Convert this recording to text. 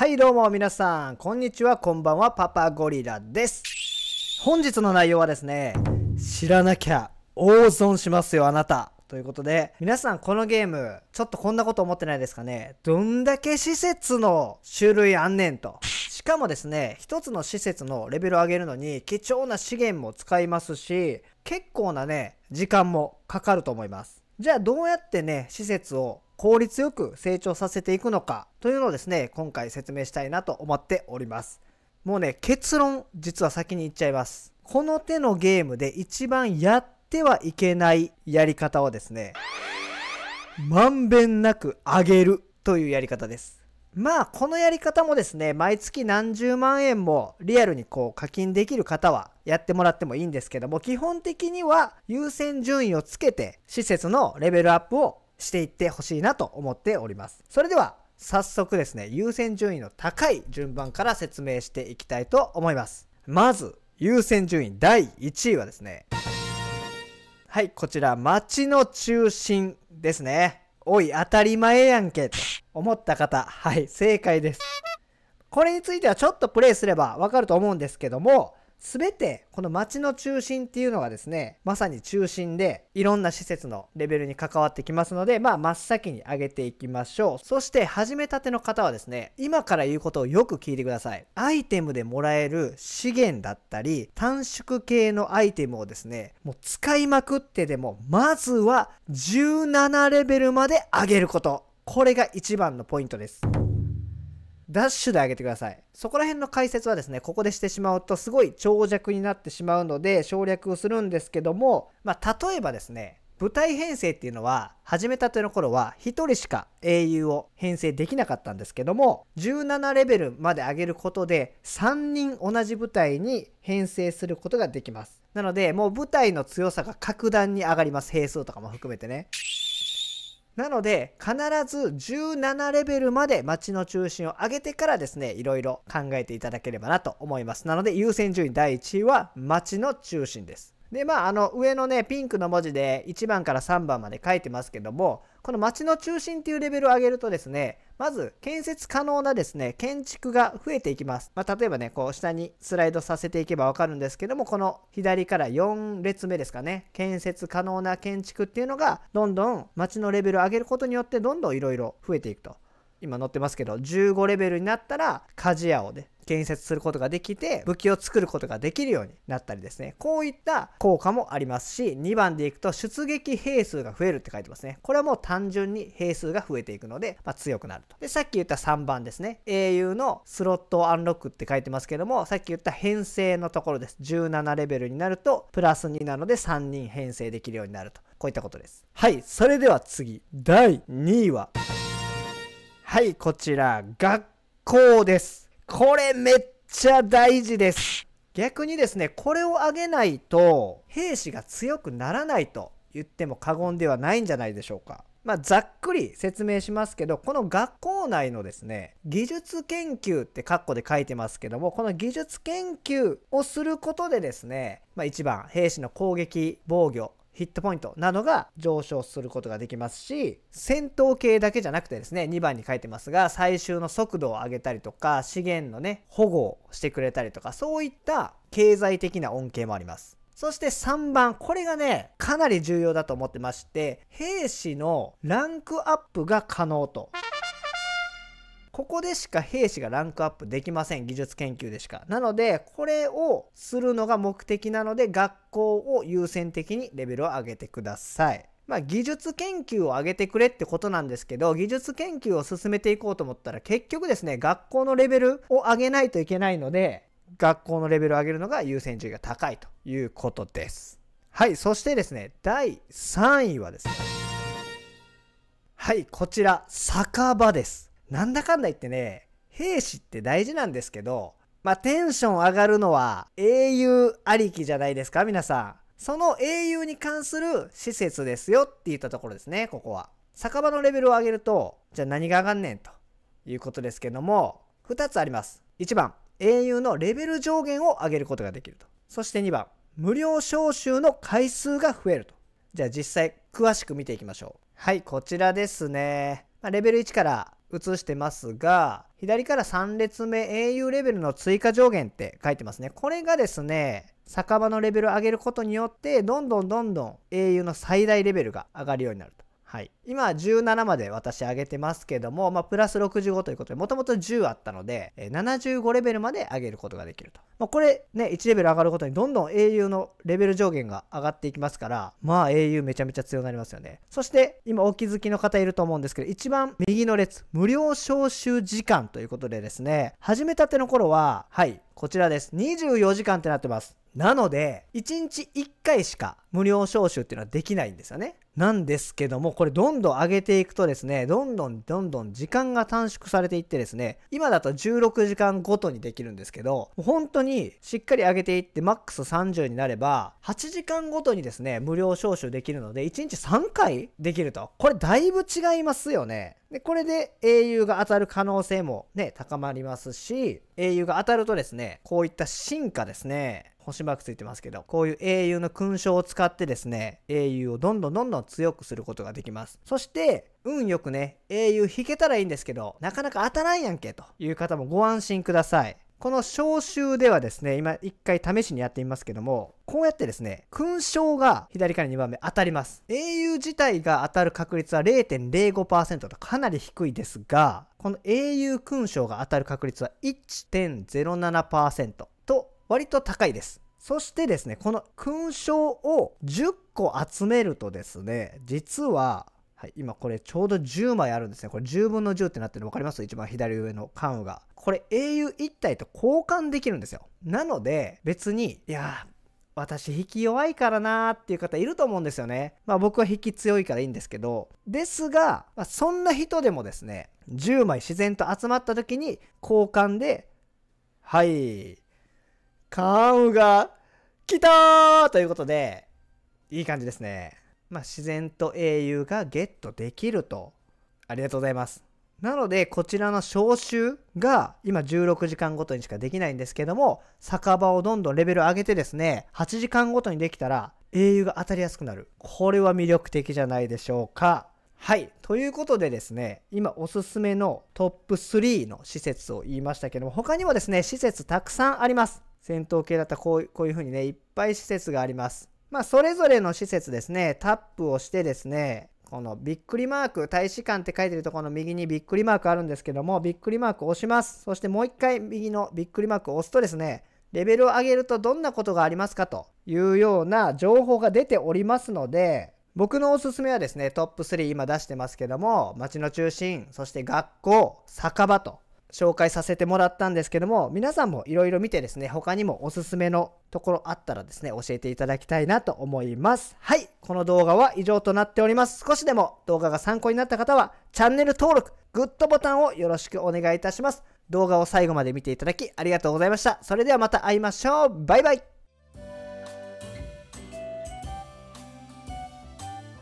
はいどうも皆さん、こんにちは、こんばんは、パパゴリラです。本日の内容はですね、知らなきゃ大損しますよ、あなた。ということで、皆さんこのゲーム、ちょっとこんなこと思ってないですかねどんだけ施設の種類あんねんと。しかもですね、一つの施設のレベルを上げるのに貴重な資源も使いますし、結構なね、時間もかかると思います。じゃあどうやってね、施設を効率よく成長させていくのかというのをですね、今回説明したいなと思っております。もうね、結論、実は先に言っちゃいます。この手のゲームで一番やってはいけないやり方はですね、まんべんなく上げるというやり方です。まあ、このやり方もですね、毎月何十万円もリアルにこう課金できる方はやってもらってもいいんですけども、基本的には優先順位をつけて施設のレベルアップをしていってほしいなと思っております。それでは早速ですね、優先順位の高い順番から説明していきたいと思います。まず、優先順位第1位はですね、はい、こちら、街の中心ですね。おい、当たり前やんけ、と思った方、はい、正解です。これについてはちょっとプレイすればわかると思うんですけども、全てこの街の中心っていうのがですねまさに中心でいろんな施設のレベルに関わってきますのでまあ真っ先に上げていきましょうそして始めたての方はですね今から言うことをよく聞いてくださいアイテムでもらえる資源だったり短縮系のアイテムをですねもう使いまくってでもまずは17レベルまで上げることこれが一番のポイントですダッシュで上げてください。そこら辺の解説はですね、ここでしてしまうとすごい長尺になってしまうので省略をするんですけども、まあ、例えばですね、舞台編成っていうのは始めたての頃は1人しか英雄を編成できなかったんですけども17レベルまで上げることで3人同じ舞台に編成することができますなのでもう舞台の強さが格段に上がります兵数とかも含めてねなので必ず17レベルまで街の中心を上げてからですねいろいろ考えていただければなと思いますなので優先順位第1位は街の中心ですでまああの上のねピンクの文字で1番から3番まで書いてますけどもこの街の中心っていうレベルを上げるとですねまず、建設可能なですね、建築が増えていきます。まあ、例えばね、こう下にスライドさせていけばわかるんですけども、この左から4列目ですかね、建設可能な建築っていうのが、どんどん街のレベルを上げることによって、どんどんいろいろ増えていくと。今載ってますけど、15レベルになったら、鍛冶屋をね、建設することができて武器を作ることができるようになったりですねこういった効果もありますし2番でいくと出撃兵数が増えるって書いてますねこれはもう単純に兵数が増えていくので、まあ、強くなるとでさっき言った3番ですね英雄のスロットをアンロックって書いてますけどもさっき言った編成のところです17レベルになるとプラス2なので3人編成できるようになるとこういったことですはいそれでは次第2位ははいこちら学校ですこれめっちゃ大事です。逆にですね、これを上げないと、兵士が強くならないと言っても過言ではないんじゃないでしょうか。まあ、ざっくり説明しますけど、この学校内のですね、技術研究って括弧で書いてますけども、この技術研究をすることでですね、まあ、1番、兵士の攻撃、防御、ヒットポイントなどが上昇することができますし戦闘系だけじゃなくてですね2番に書いてますが最終の速度を上げたりとか資源のね保護をしてくれたりとかそういった経済的な恩恵もありますそして3番、これがね、かなり重要だと思ってまして、兵士のランクアップが可能と。ここでしか兵士がランクアップできません技術研究でしかなのでこれをするのが目的なので学校を優先的にレベルを上げてくださいまあ、技術研究を上げてくれってことなんですけど、技術研究を進めていこうと思ったら、結局ですね、学校のレベルを上げないといけないので、学校のレベルを上げるのが優先順位が高いということです。はい、そしてですね、第3位はですね、はい、こちら、酒場です。なんだかんだ言ってね、兵士って大事なんですけど、まあ、テンション上がるのは英雄ありきじゃないですか、皆さん。その英雄に関する施設ですよって言ったところですね、ここは。酒場のレベルを上げると、じゃあ何が上がんねんということですけども、2つあります。1番、英雄のレベル上限を上げることができると。そして2番、無料招集の回数が増えると。じゃあ実際、詳しく見ていきましょう。はい、こちらですね。まあ、レベル1から映してますが、左から3列目 au レベルの追加上限って書いてますね。これがですね、酒場のレベルを上げることによって、どんどんどんどん au の最大レベルが上がるようになると。はい。今17まで私上げてますけども、まあ、プラス65ということで、もともと10あったので、75レベルまで上げることができると。まあ、これね、1レベル上がることにどんどん英雄のレベル上限が上がっていきますから、まあ英雄めちゃめちゃ強くなりますよね。そして、今お気づきの方いると思うんですけど、一番右の列、無料招集時間ということでですね、始めたての頃は、はい、こちらです。24時間ってなってます。なので、1日1回しか無料招集っていうのはできないんですよね。なんですけども、これどんんどん上げていくとですね、どんどんどんどん時間が短縮されていってですね、今だと16時間ごとにできるんですけど、本当にしっかり上げていってマックス30になれば、8時間ごとにですね、無料招集できるので、1日3回できると。これだいぶ違いますよね。で、これで英雄が当たる可能性もね、高まりますし、英雄が当たるとですね、こういった進化ですね、星マークついてますけど、こういう英雄の勲章を使ってですね、英雄をどんどんどんどん強くすることができます。そして、運よくね、英雄引けたらいいんですけど、なかなか当たらんやんけ、という方もご安心ください。この召集ではですね、今一回試しにやってみますけども、こうやってですね、勲章が左から2番目当たります。英雄自体が当たる確率は0.05%とかなり低いですが、この英雄勲章が当たる確率は1.07%。割と高いです。そしてですね、この勲章を10個集めるとですね、実は、はい、今これちょうど10枚あるんですね。これ10分の10ってなってるの分かります一番左上の関羽が。これ英雄1体と交換できるんですよ。なので、別に、いや私引き弱いからなーっていう方いると思うんですよね。まあ僕は引き強いからいいんですけど。ですが、まあ、そんな人でもですね、10枚自然と集まった時に交換で、はい、関羽が来たーということで、いい感じですね。まあ、自然と英雄がゲットできると。ありがとうございます。なので、こちらの召集が今16時間ごとにしかできないんですけども、酒場をどんどんレベル上げてですね、8時間ごとにできたら英雄が当たりやすくなる。これは魅力的じゃないでしょうか。はい。ということでですね、今おすすめのトップ3の施設を言いましたけども、他にもですね、施設たくさんあります。戦闘系だったらこうこういうふうにね、いっぱい施設があります。まあ、それぞれの施設ですね、タップをしてですね、このびっくりマーク、大使館って書いてるところの右にびっくりマークあるんですけども、びっくりマークを押します。そしてもう一回右のびっくりマークを押すとですね、レベルを上げるとどんなことがありますかというような情報が出ておりますので、僕のおすすめはですね、トップ3今出してますけども、街の中心、そして学校、酒場と紹介させてもらったんですけども、皆さんもいろいろ見てですね、他にもおすすめのところあったらですね、教えていただきたいなと思います。はい、この動画は以上となっております。少しでも動画が参考になった方は、チャンネル登録、グッドボタンをよろしくお願いいたします。動画を最後まで見ていただきありがとうございました。それではまた会いましょう。バイバイ。